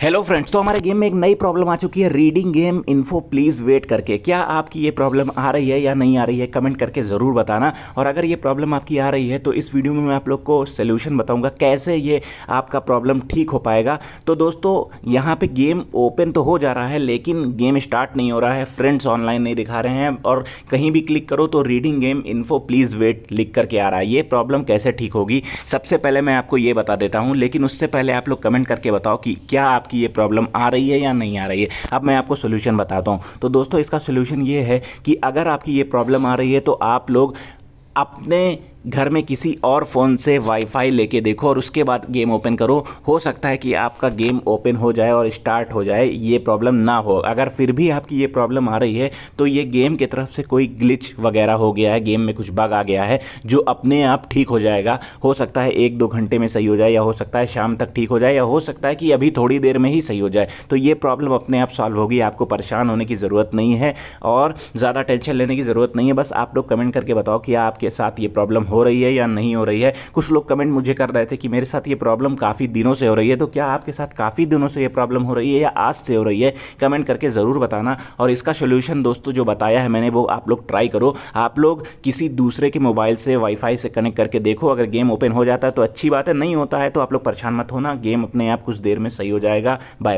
hello friends तो हमारे game में एक नई प्रॉब्लम आ चुकी है reading game info please wait करके क्या आपकी ये प्रॉब्लम आ रही है या नहीं आ रही है कमेंट करके ज़रूर बताना और अगर ये प्रॉब्लम आपकी आ रही है तो इस वीडियो में मैं आप लोग को सोल्यूशन बताऊंगा कैसे ये आपका प्रॉब्लम ठीक हो पाएगा तो दोस्तों यहाँ पर गेम ओपन तो हो जा रहा है लेकिन गेम स्टार्ट नहीं हो रहा है फ्रेंड्स ऑनलाइन नहीं दिखा रहे हैं और कहीं भी क्लिक करो तो reading game info please wait लिख करके आ रहा है ये प्रॉब्लम कैसे ठीक होगी सबसे पहले मैं आपको ये बता देता हूँ लेकिन उससे पहले आप लोग कमेंट करके बताओ कि क्या आप आपकी ये प्रॉब्लम आ रही है या नहीं आ रही है अब मैं आपको सोल्यूशन बताता हूँ तो दोस्तों इसका सोल्यूशन ये है कि अगर आपकी ये प्रॉब्लम आ रही है तो आप लोग अपने घर में किसी और फ़ोन से वाईफाई लेके देखो और उसके बाद गेम ओपन करो हो सकता है कि आपका गेम ओपन हो जाए और स्टार्ट हो जाए ये प्रॉब्लम ना हो अगर फिर भी आपकी ये प्रॉब्लम आ रही है तो ये गेम की तरफ से कोई ग्लिच वगैरह हो गया है गेम में कुछ बग आ गया है जो अपने आप ठीक हो जाएगा हो सकता है एक दो घंटे में सही हो जाए या हो सकता है शाम तक ठीक हो जाए या हो सकता है कि अभी थोड़ी देर में ही सही हो जाए तो ये प्रॉब्लम अपने आप सॉल्व होगी आपको परेशान होने की ज़रूरत नहीं है और ज़्यादा टेंशन लेने की ज़रूरत नहीं है बस आप लोग कमेंट करके बताओ कि आपके साथ ये प्रॉब्लम हो हो रही है या नहीं हो रही है कुछ लोग कमेंट मुझे कर रहे थे कि मेरे साथ ये प्रॉब्लम काफ़ी दिनों से हो रही है तो क्या आपके साथ काफ़ी दिनों से ये प्रॉब्लम हो रही है या आज से हो रही है कमेंट करके ज़रूर बताना और इसका सोल्यूशन दोस्तों जो बताया है मैंने वो आप लोग ट्राई करो आप लोग किसी दूसरे के मोबाइल से वाईफाई से कनेक्ट करके देखो अगर गेम ओपन हो जाता है तो अच्छी बात है नहीं होता है तो आप लोग परेशान मत होना गेम अपने आप कुछ देर में सही हो जाएगा बाय